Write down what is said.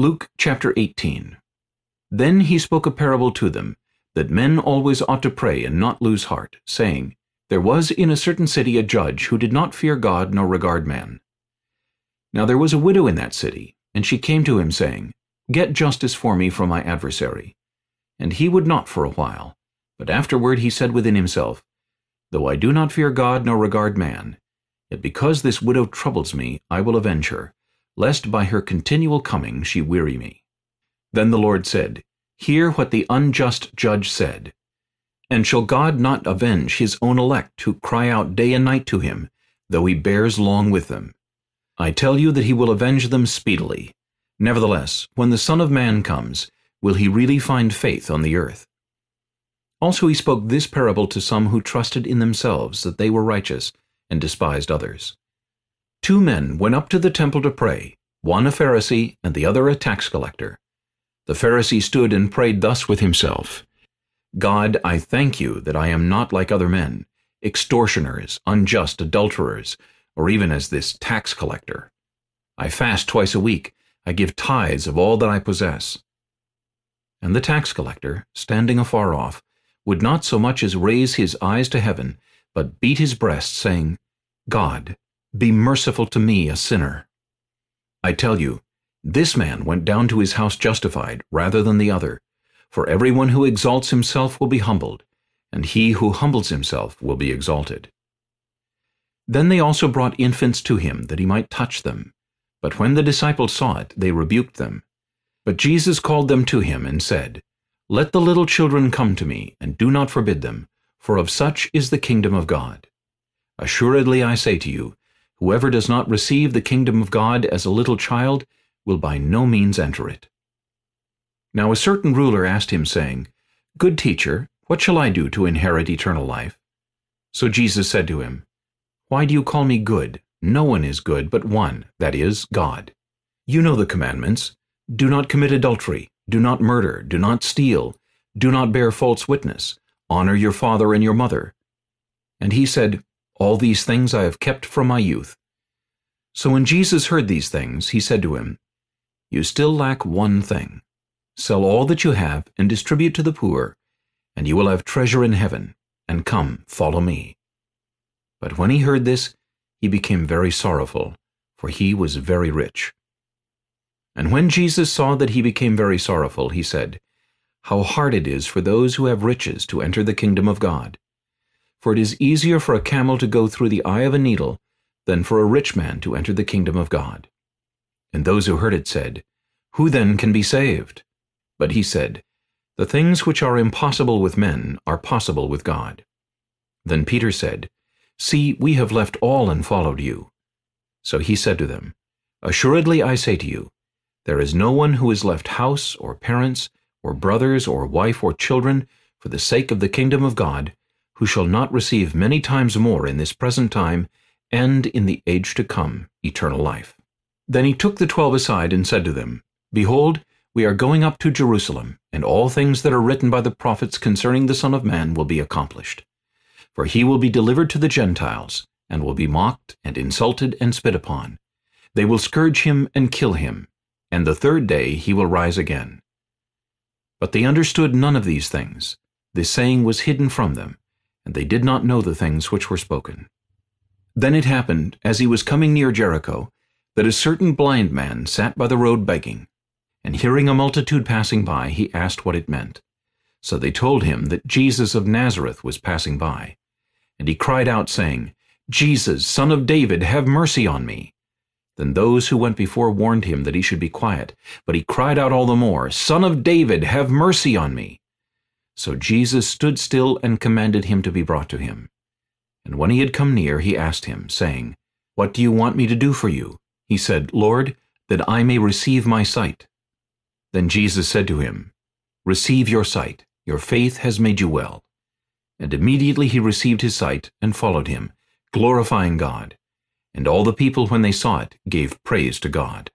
Luke chapter 18 Then he spoke a parable to them, that men always ought to pray and not lose heart, saying, There was in a certain city a judge who did not fear God nor regard man. Now there was a widow in that city, and she came to him, saying, Get justice for me from my adversary. And he would not for a while. But afterward he said within himself, Though I do not fear God nor regard man, yet because this widow troubles me, I will avenge her, lest by her continual coming she weary me. Then the Lord said, Hear what the unjust judge said. And shall God not avenge his own elect who cry out day and night to him, though he bears long with them? I tell you that he will avenge them speedily. Nevertheless, when the Son of Man comes, will he really find faith on the earth? Also he spoke this parable to some who trusted in themselves that they were righteous, and despised others. Two men went up to the temple to pray, one a Pharisee and the other a tax collector. The Pharisee stood and prayed thus with himself, God, I thank you that I am not like other men, extortioners, unjust adulterers, or even as this tax collector. I fast twice a week. I give tithes of all that I possess. And the tax collector, standing afar off, would not so much as raise his eyes to heaven, but beat his breast, saying, God, be merciful to me, a sinner. I tell you, this man went down to his house justified rather than the other. For everyone who exalts himself will be humbled, and he who humbles himself will be exalted. Then they also brought infants to him, that he might touch them. But when the disciples saw it, they rebuked them. But Jesus called them to him and said, Let the little children come to me, and do not forbid them, for of such is the kingdom of God. Assuredly I say to you, Whoever does not receive the kingdom of God as a little child will by no means enter it. Now a certain ruler asked him, saying, Good teacher, what shall I do to inherit eternal life? So Jesus said to him, Why do you call me good? No one is good but one, that is, God. You know the commandments. Do not commit adultery. Do not murder. Do not steal. Do not bear false witness. Honor your father and your mother. And he said, all these things I have kept from my youth. So when Jesus heard these things, he said to him, You still lack one thing. Sell all that you have and distribute to the poor, and you will have treasure in heaven, and come, follow me. But when he heard this, he became very sorrowful, for he was very rich. And when Jesus saw that he became very sorrowful, he said, How hard it is for those who have riches to enter the kingdom of God for it is easier for a camel to go through the eye of a needle than for a rich man to enter the kingdom of God. And those who heard it said, Who then can be saved? But he said, The things which are impossible with men are possible with God. Then Peter said, See, we have left all and followed you. So he said to them, Assuredly I say to you, there is no one who has left house or parents or brothers or wife or children for the sake of the kingdom of God who shall not receive many times more in this present time, and in the age to come eternal life. Then he took the twelve aside and said to them, Behold, we are going up to Jerusalem, and all things that are written by the prophets concerning the Son of Man will be accomplished. For he will be delivered to the Gentiles, and will be mocked, and insulted, and spit upon. They will scourge him and kill him, and the third day he will rise again. But they understood none of these things. This saying was hidden from them, and they did not know the things which were spoken. Then it happened, as he was coming near Jericho, that a certain blind man sat by the road begging. And hearing a multitude passing by, he asked what it meant. So they told him that Jesus of Nazareth was passing by. And he cried out, saying, Jesus, son of David, have mercy on me. Then those who went before warned him that he should be quiet. But he cried out all the more, Son of David, have mercy on me. So Jesus stood still and commanded him to be brought to him. And when he had come near, he asked him, saying, What do you want me to do for you? He said, Lord, that I may receive my sight. Then Jesus said to him, Receive your sight, your faith has made you well. And immediately he received his sight and followed him, glorifying God. And all the people, when they saw it, gave praise to God.